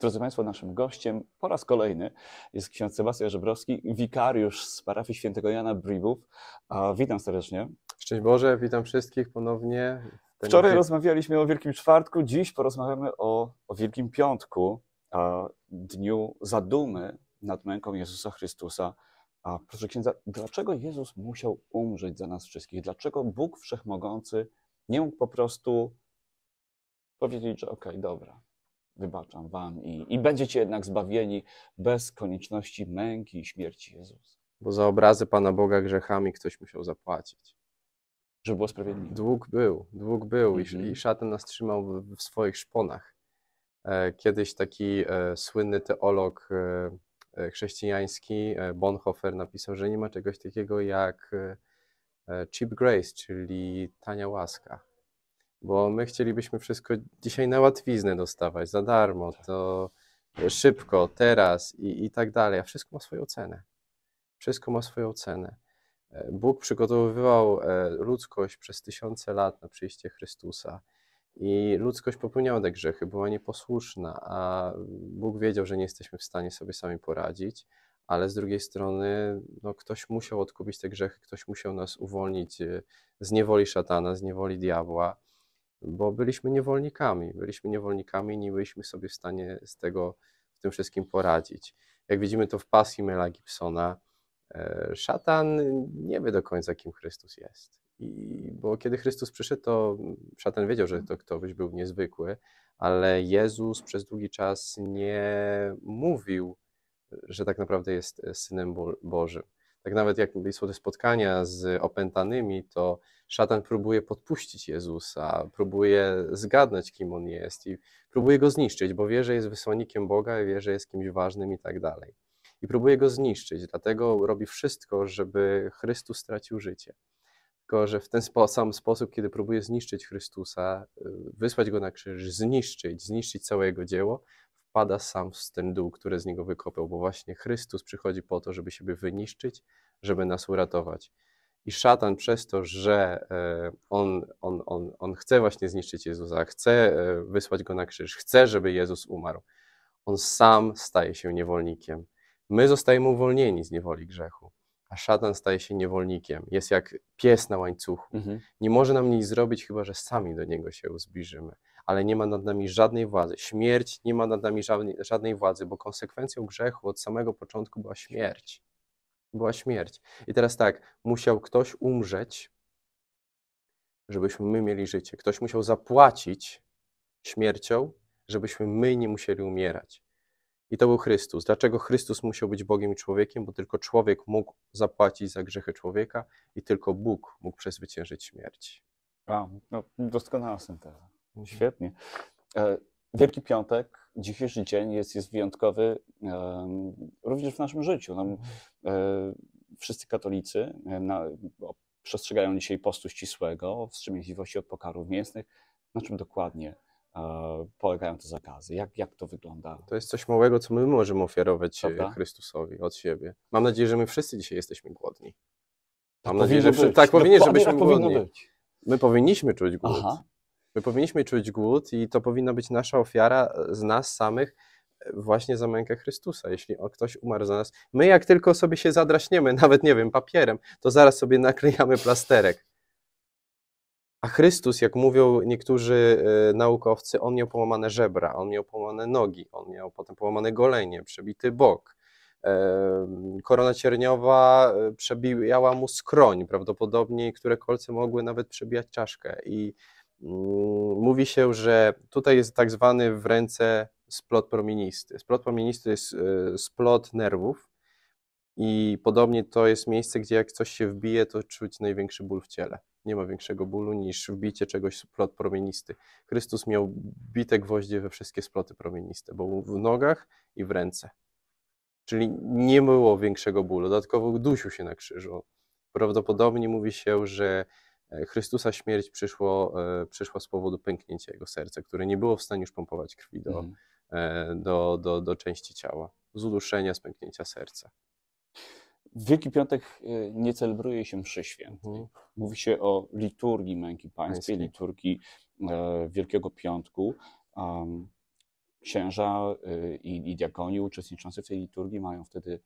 Drodzy Państwo, naszym gościem po raz kolejny jest ksiądz Sebastian Żebrowski, wikariusz z parafii świętego Jana Bribów. Witam serdecznie. Szczęść Boże, witam wszystkich ponownie. Wczoraj rozmawialiśmy o Wielkim Czwartku, dziś porozmawiamy o, o Wielkim Piątku, dniu zadumy nad męką Jezusa Chrystusa. A proszę księdza, dlaczego Jezus musiał umrzeć za nas wszystkich? Dlaczego Bóg Wszechmogący nie mógł po prostu powiedzieć, że okej, okay, dobra, wybaczam wam i, i będziecie jednak zbawieni bez konieczności męki i śmierci Jezusa. Bo za obrazy Pana Boga grzechami ktoś musiał zapłacić. Żeby było sprawiedliwe. Dług był, dług był mhm. i, i szatan nas trzymał w, swoich szponach. E, kiedyś taki e, słynny teolog e, chrześcijański Bonhoeffer napisał, że nie ma czegoś takiego jak cheap grace, czyli tania łaska bo my chcielibyśmy wszystko dzisiaj na łatwiznę dostawać, za darmo, to szybko, teraz i, i tak dalej, a wszystko ma swoją cenę. Wszystko ma swoją cenę. E, Bóg przygotowywał e, ludzkość przez tysiące lat na przyjście Chrystusa. I ludzkość popełniała te grzechy, była nieposłuszna, a Bóg wiedział, że nie jesteśmy w stanie sobie sami poradzić, ale z drugiej strony no, ktoś musiał odkupić te grzechy, ktoś musiał nas uwolnić e, z niewoli szatana, z niewoli diabła bo byliśmy niewolnikami. Byliśmy niewolnikami, nie byliśmy sobie w stanie z tego, z tym wszystkim poradzić. Jak widzimy to w pasji Mela Gibsona, e, szatan nie wie do końca, kim Chrystus jest. I, bo kiedy Chrystus przyszedł, to szatan wiedział, że to ktoś był niezwykły, ale Jezus przez długi czas nie mówił, że tak naprawdę jest synem Bo Bożym tak nawet jak są te spotkania z opętanymi, to szatan próbuje podpuścić Jezusa, próbuje zgadnąć, kim on jest i próbuje go zniszczyć, bo wie, że jest wysłannikiem Boga, wie, że jest kimś ważnym i tak dalej. I próbuje go zniszczyć, dlatego robi wszystko, żeby Chrystus stracił życie. Tylko, że w ten spo, sam sposób, kiedy próbuje zniszczyć Chrystusa, y, wysłać go na krzyż, zniszczyć, zniszczyć całe jego dzieło, wpada sam z ten dół, który z niego wykopał, bo właśnie Chrystus przychodzi po to, żeby siebie wyniszczyć, żeby nas uratować. I szatan przez to, że e, on, on, on, on chce właśnie zniszczyć Jezusa, chce e, wysłać go na krzyż, chce, żeby Jezus umarł, on sam staje się niewolnikiem. My zostajemy uwolnieni z niewoli grzechu, a szatan staje się niewolnikiem. Jest jak pies na łańcuchu. Mhm. Nie może nam nic zrobić, chyba że sami do niego się zbliżymy ale nie ma nad nami żadnej władzy. Śmierć nie ma nad nami żadnej, władzy, bo konsekwencją grzechu od samego początku była śmierć. Była śmierć. I teraz tak, musiał ktoś umrzeć, żebyśmy my mieli życie. Ktoś musiał zapłacić śmiercią, żebyśmy my nie musieli umierać. I to był Chrystus. Dlaczego Chrystus musiał być Bogiem i człowiekiem? Bo tylko człowiek mógł zapłacić za grzechy człowieka i tylko Bóg mógł przezwyciężyć śmierć. Wow, no, doskonała synteza. Mhm. Świetnie. E, Wielki Piątek, dzisiejszy dzień jest, jest wyjątkowy również w naszym życiu. nam mhm. e, wszyscy katolicy e, na, przestrzegają dzisiaj postu ścisłego, wstrzemięźliwości od pokarów mięsnych. Na czym dokładnie polegają te zakazy? Jak, jak to wygląda? To jest coś małego, co my możemy ofiarować Prawda? Chrystusowi od siebie. Mam nadzieję, że my wszyscy dzisiaj jesteśmy głodni. Mam tak nadzieję, że być. tak powinien, no, żebyśmy głodni. Być. My powinniśmy czuć głód. Aha. My powinniśmy czuć głód i to powinna być nasza ofiara z nas samych e, właśnie za mękę Chrystusa, jeśli ktoś umarł za nas. My jak tylko sobie się zadraśniemy, nawet nie wiem, papierem, to zaraz sobie naklejamy plasterek. A Chrystus, jak mówią niektórzy e, naukowcy, on miał połamane żebra, on miał połamane nogi, on miał potem połamane golenie, przebity bok. E, korona cierniowa przebijała mu skroń, prawdopodobnie które kolce mogły nawet przebijać czaszkę. I Mm, mówi się, że tutaj jest tak zwany w ręce splot promienisty. Splot promienisty jest e, splot nerwów i podobnie to jest miejsce, gdzie jak coś się wbije, to czuć największy ból w ciele. Nie ma większego bólu niż wbicie czegoś w splot promienisty. Chrystus miał bite gwoździe we wszystkie sploty promieniste, bo w nogach i w ręce. Czyli nie było większego bólu. Dodatkowo dusił się na krzyżu. Prawdopodobnie mówi się, że E, Chrystusa śmierć przyszło, e, przyszła z powodu pęknięcia jego serca, które nie było w stanie już pompować krwi do, mm. do, do, do części ciała, z uduszenia, z pęknięcia serca. W Wielki Piątek nie celebruje się mszy świętej. Mm. Mówi się o liturgii męki pańskiej, Pański. liturgii Wielkiego Piątku. Um, księża i, i diakoni uczestniczący w tej liturgii mają wtedy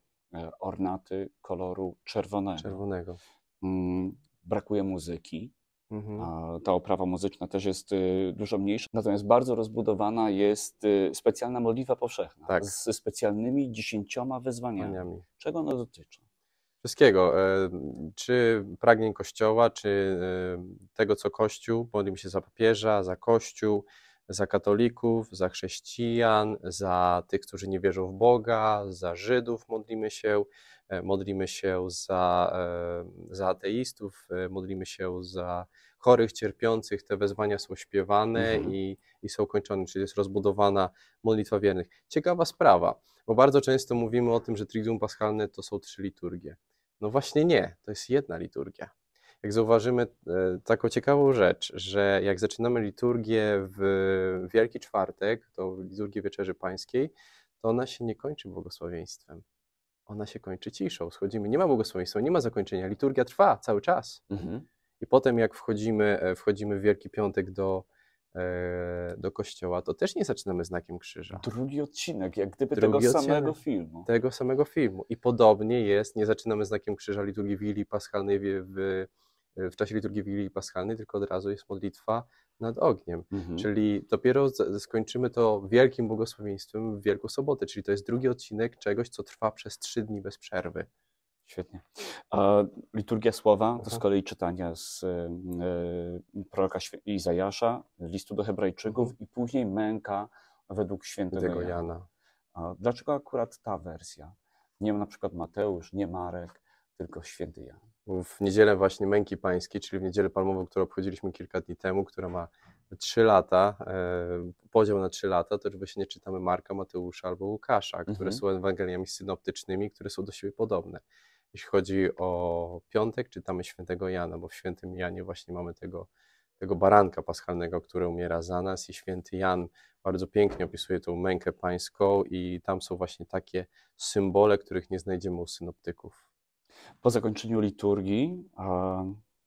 ornaty koloru czerwonego. czerwonego. Mm, brakuje muzyki. Mhm. A ta oprawa muzyczna też jest y, dużo mniejsza, natomiast bardzo rozbudowana jest y, specjalna modliwa powszechna tak. z specjalnymi dziesięcioma wyzwaniami. Czego ona dotyczą? Wszystkiego, e, czy pragnień Kościoła, czy e, tego, co Kościół, modlimy się za papieża, za Kościół, za katolików, za chrześcijan, za tych, którzy nie wierzą w Boga, za Żydów modlimy się, e, modlimy się za, e, za ateistów, e, modlimy się za chorych, cierpiących. Te wezwania są śpiewane mhm. i, i są kończone, czyli jest rozbudowana modlitwa wiernych. Ciekawa sprawa, bo bardzo często mówimy o tym, że Triduum Paschalne to są trzy liturgie. No właśnie nie, to jest jedna liturgia jak zauważymy e, taką ciekawą rzecz, że jak zaczynamy liturgię w Wielki Czwartek, to liturgię Wieczerzy Pańskiej, to ona się nie kończy błogosławieństwem. Ona się kończy ciszą. Schodzimy, nie ma błogosławieństwa, nie ma zakończenia. Liturgia trwa cały czas. Mhm. I potem, jak wchodzimy, e, wchodzimy w Wielki Piątek do, e, do kościoła, to też nie zaczynamy znakiem krzyża. Drugi odcinek, jak gdyby Drugi tego odcinek, samego filmu. Tego samego filmu. I podobnie jest, nie zaczynamy znakiem krzyża liturgii Wili Paschalnej w, w Y, w czasie liturgii Wigilii Paschalnej, tylko od razu jest modlitwa nad ogniem. Mhm. Czyli dopiero skończymy to wielkim błogosławieństwem w Wielką Sobotę, czyli to jest drugi odcinek czegoś, co trwa przez trzy dni bez przerwy. Świetnie. A liturgia słowa to z kolei czytania z y, y proroka Izajasza, listu do Hebrajczyków mhm. i później męka według świętego Jana. A dlaczego akurat ta wersja? Nie na przykład Mateusz, nie Marek, tylko święty Jan w niedzielę właśnie Męki Pańskiej, czyli w niedzielę palmową, którą obchodziliśmy kilka dni temu, która ma 3 lata, e, podział na 3 lata, to właśnie czytamy Marka, Mateusza albo Łukasza, które mhm. są Ewangeliami synoptycznymi, które są do siebie podobne. Jeśli chodzi o piątek, czytamy świętego Jana, bo w świętym Janie właśnie mamy tego, tego baranka paschalnego, który umiera za nas i święty Jan bardzo pięknie opisuje tą mękę pańską i tam są właśnie takie symbole, których nie znajdziemy u synoptyków. Po zakończeniu liturgii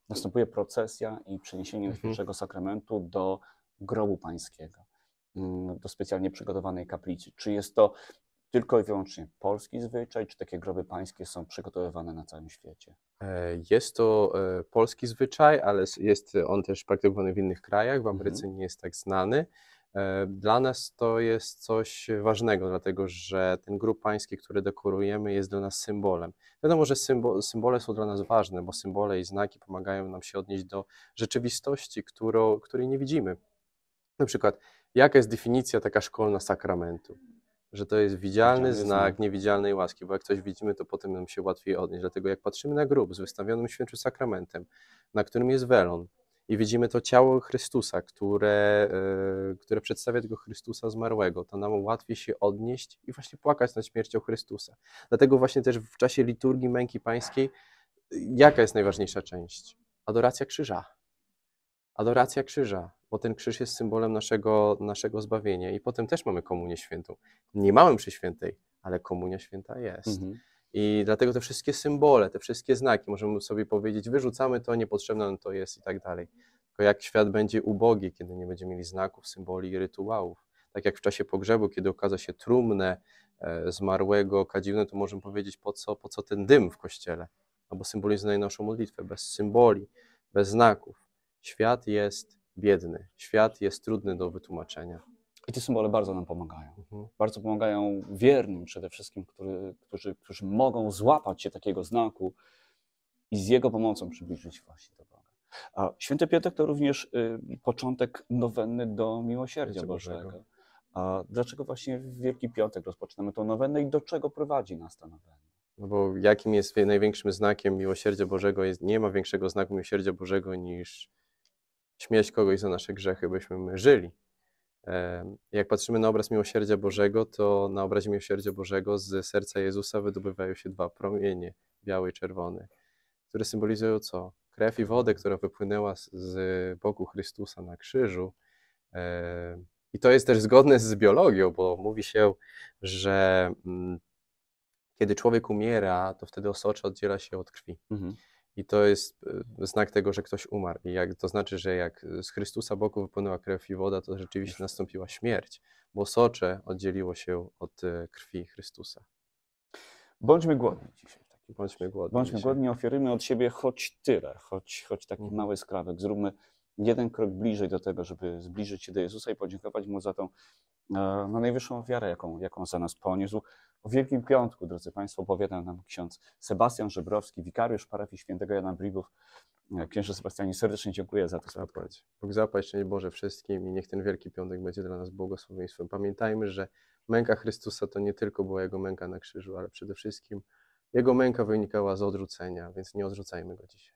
następuje procesja i przeniesienie mhm. sakramentu do grobu pańskiego, mm, do specjalnie przygotowanej kaplicy. Czy jest to tylko i wyłącznie polski zwyczaj, czy takie groby pańskie są przygotowywane na całym świecie? E, jest to e, polski zwyczaj, ale jest on też praktykowany w innych krajach. W Ameryce mhm. nie jest tak znany. E, dla nas to jest coś ważnego, dlatego że ten grób pański, który dekorujemy, jest dla nas symbolem. Wiadomo, że symbole są dla nas ważne, bo symbole i znaki pomagają nam się odnieść do rzeczywistości, którą, której nie widzimy. Na przykład, jaka jest definicja taka szkolna sakramentu? Że to jest widzialny znak niewidzialnej łaski, bo jak coś widzimy, to potem nam się łatwiej odnieść. Dlatego jak patrzymy na grób z wystawionym świętym sakramentem, na którym jest welon, i widzimy to ciało Chrystusa, które, e, które przedstawia tego Chrystusa zmarłego. To nam łatwiej się odnieść i właśnie płakać nad śmiercią Chrystusa. Dlatego właśnie też w czasie liturgii męki pańskiej, jaka jest najważniejsza część? Adoracja krzyża. Adoracja krzyża, bo ten krzyż jest symbolem naszego, naszego zbawienia. I potem też mamy komunię świętą. Nie mamy przy świętej, ale komunia święta jest. Mhm. I dlatego te wszystkie symbole, te wszystkie znaki, możemy sobie powiedzieć, wyrzucamy to, niepotrzebne nam to jest i tak dalej. Tylko jak świat będzie ubogi, kiedy nie będziemy mieli znaków, symboli i rytuałów. Tak jak w czasie pogrzebu, kiedy okaza się trumnę e, zmarłego, kadziwne, to możemy powiedzieć, po co, po co ten dym w kościele? Albo no symbolizuje naszą modlitwę. Bez symboli, bez znaków. Świat jest biedny, świat jest trudny do wytłumaczenia. I te symbole bardzo nam pomagają. Mhm. Bardzo pomagają wiernym przede wszystkim, który, którzy, którzy mogą złapać się takiego znaku i z jego pomocą przybliżyć właśnie do Boga. A święty Piątek to również y, początek nowenny do miłosierdzia Bożego. Bożego. A dlaczego właśnie w Wielki Piątek rozpoczynamy tę nowennę i do czego prowadzi nas ta nowenna? No bo jakim jest największym znakiem miłosierdzia Bożego? Jest, nie ma większego znaku miłosierdzia Bożego niż śmierć kogoś za nasze grzechy, byśmy my żyli. Jak patrzymy na obraz miłosierdzia Bożego, to na obrazie miłosierdzia Bożego z serca Jezusa wydobywają się dwa promienie, biały i czerwony, które symbolizują co? Krew i wodę, która wypłynęła z boku Chrystusa na krzyżu. I to jest też zgodne z biologią, bo mówi się, że mm, kiedy człowiek umiera, to wtedy osocze oddziela się od krwi. Mhm. I to jest e, znak tego, że ktoś umarł. I jak, to znaczy, że jak z Chrystusa boku wypłynęła krew i woda, to rzeczywiście nastąpiła śmierć, bo socze oddzieliło się od e, krwi Chrystusa. Bądźmy głodni dzisiaj. Bądźmy głodni. Bądźmy dzisiaj. głodni, ofiarujmy od siebie choć tyle, choć, choć taki mhm. mały skrawek. Zróbmy jeden krok bliżej do tego, żeby zbliżyć się do Jezusa i podziękować Mu za tą e, no, najwyższą wiarę, jaką, jaką za nas poniósł. W Wielkim Piątku, drodzy Państwo, opowiadał nam ksiądz Sebastian Żebrowski, wikariusz parafii świętego Jana Brigów. E, księże Sebastianie, serdecznie dziękuję za tę spowiedź. Bóg zapaść, szczęść Boże wszystkim i niech ten Wielki Piątek będzie dla nas błogosławieństwem. Pamiętajmy, że męka Chrystusa to nie tylko była Jego męka na krzyżu, ale przede wszystkim Jego męka wynikała z odrzucenia, więc nie odrzucajmy Go dzisiaj.